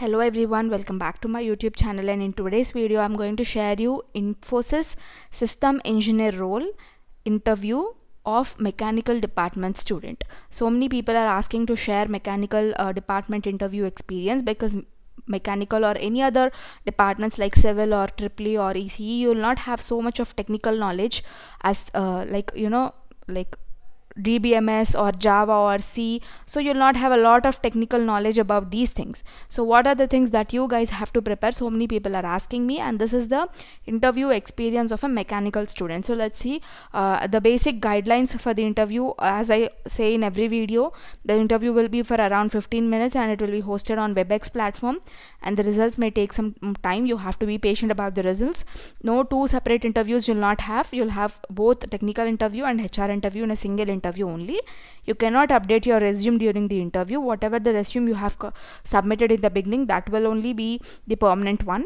hello everyone welcome back to my youtube channel and in today's video i'm going to share you infosys system engineer role interview of mechanical department student so many people are asking to share mechanical uh, department interview experience because mechanical or any other departments like civil or triple or ece you will not have so much of technical knowledge as uh, like you know like DBMS or Java or C. So you'll not have a lot of technical knowledge about these things. So what are the things that you guys have to prepare? So many people are asking me and this is the interview experience of a mechanical student. So let's see uh, the basic guidelines for the interview. As I say in every video, the interview will be for around 15 minutes and it will be hosted on WebEx platform and the results may take some time. You have to be patient about the results. No two separate interviews you'll not have. You'll have both technical interview and HR interview in a single interview interview only you cannot update your resume during the interview whatever the resume you have submitted in the beginning that will only be the permanent one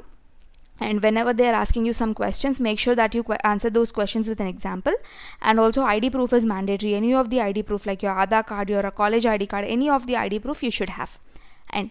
and whenever they are asking you some questions make sure that you answer those questions with an example and also id proof is mandatory any of the id proof like your Aadhaar card your college id card any of the id proof you should have and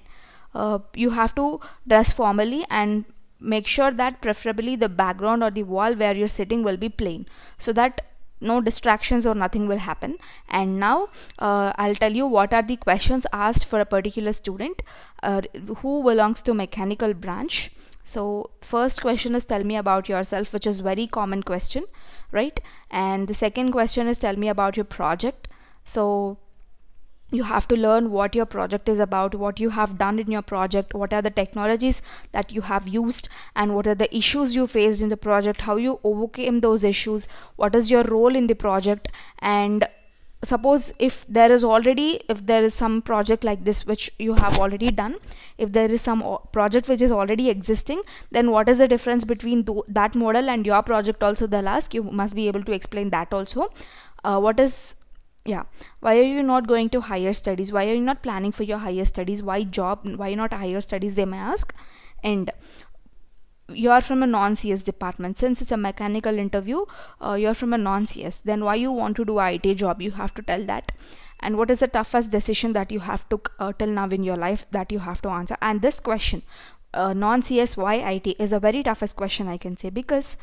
uh, you have to dress formally and make sure that preferably the background or the wall where you're sitting will be plain so that no distractions or nothing will happen and now uh, I'll tell you what are the questions asked for a particular student uh, who belongs to mechanical branch so first question is tell me about yourself which is very common question right and the second question is tell me about your project so you have to learn what your project is about what you have done in your project what are the technologies that you have used and what are the issues you faced in the project how you overcame those issues what is your role in the project and suppose if there is already if there is some project like this which you have already done if there is some project which is already existing then what is the difference between th that model and your project also they'll ask you must be able to explain that also uh, what is yeah why are you not going to higher studies why are you not planning for your higher studies why job why not higher studies they may ask and you're from a non-cs department since it's a mechanical interview uh, you're from a non-cs then why you want to do it job you have to tell that and what is the toughest decision that you have took uh, till now in your life that you have to answer and this question uh, non-cs why it is a very toughest question i can say because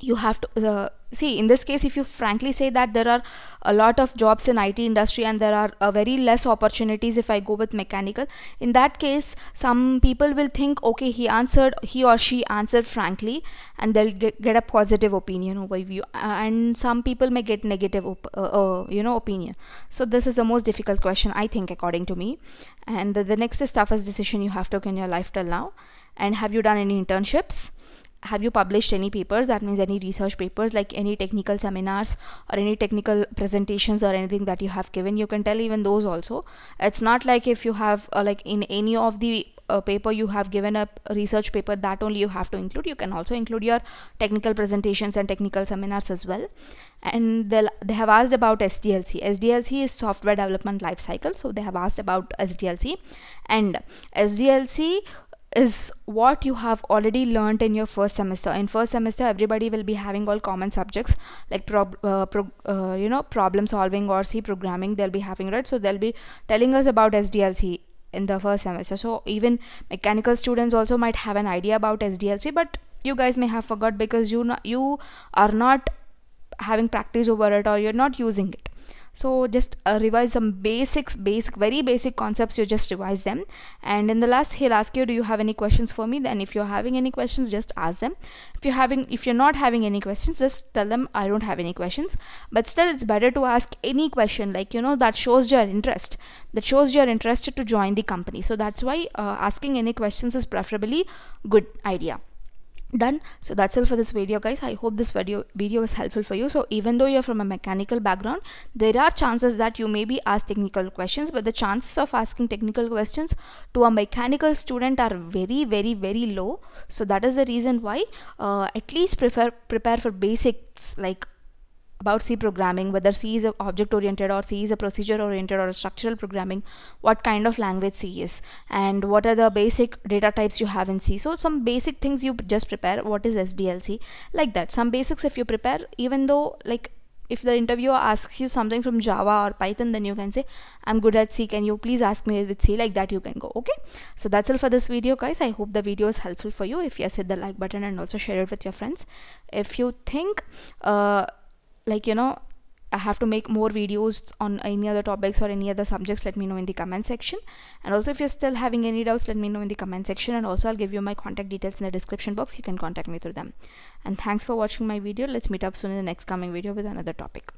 you have to uh, see in this case if you frankly say that there are a lot of jobs in IT industry and there are uh, very less opportunities if I go with mechanical in that case some people will think okay he answered he or she answered frankly and they'll get, get a positive opinion over you uh, and some people may get negative uh, uh, you know opinion so this is the most difficult question I think according to me and the, the next is toughest decision you have taken in your life till now and have you done any internships have you published any papers that means any research papers like any technical seminars or any technical presentations or anything that you have given you can tell even those also it's not like if you have uh, like in any of the uh, paper you have given a research paper that only you have to include you can also include your technical presentations and technical seminars as well and they, they have asked about SDLC SDLC is software development lifecycle so they have asked about SDLC and SDLC is what you have already learned in your first semester in first semester everybody will be having all common subjects like uh, uh, you know problem solving or c programming they'll be having right so they'll be telling us about sdlc in the first semester so even mechanical students also might have an idea about sdlc but you guys may have forgot because you you are not having practice over it or you're not using it so just uh, revise some basics basic very basic concepts you just revise them and in the last he'll ask you do you have any questions for me then if you're having any questions just ask them if you're having if you're not having any questions just tell them i don't have any questions but still it's better to ask any question like you know that shows your interest that shows you're interested to join the company so that's why uh, asking any questions is preferably good idea done so that's all for this video guys i hope this video video was helpful for you so even though you're from a mechanical background there are chances that you may be asked technical questions but the chances of asking technical questions to a mechanical student are very very very low so that is the reason why uh, at least prefer prepare for basics like about C programming, whether C is object oriented or C is a procedure oriented or structural programming, what kind of language C is, and what are the basic data types you have in C. So some basic things you just prepare, what is SDLC, like that. Some basics if you prepare, even though like if the interviewer asks you something from java or python then you can say i'm good at c can you please ask me with c like that you can go okay so that's all for this video guys i hope the video is helpful for you if yes hit the like button and also share it with your friends if you think uh, like you know I have to make more videos on any other topics or any other subjects, let me know in the comment section. And also, if you're still having any doubts, let me know in the comment section. And also, I'll give you my contact details in the description box. You can contact me through them. And thanks for watching my video. Let's meet up soon in the next coming video with another topic.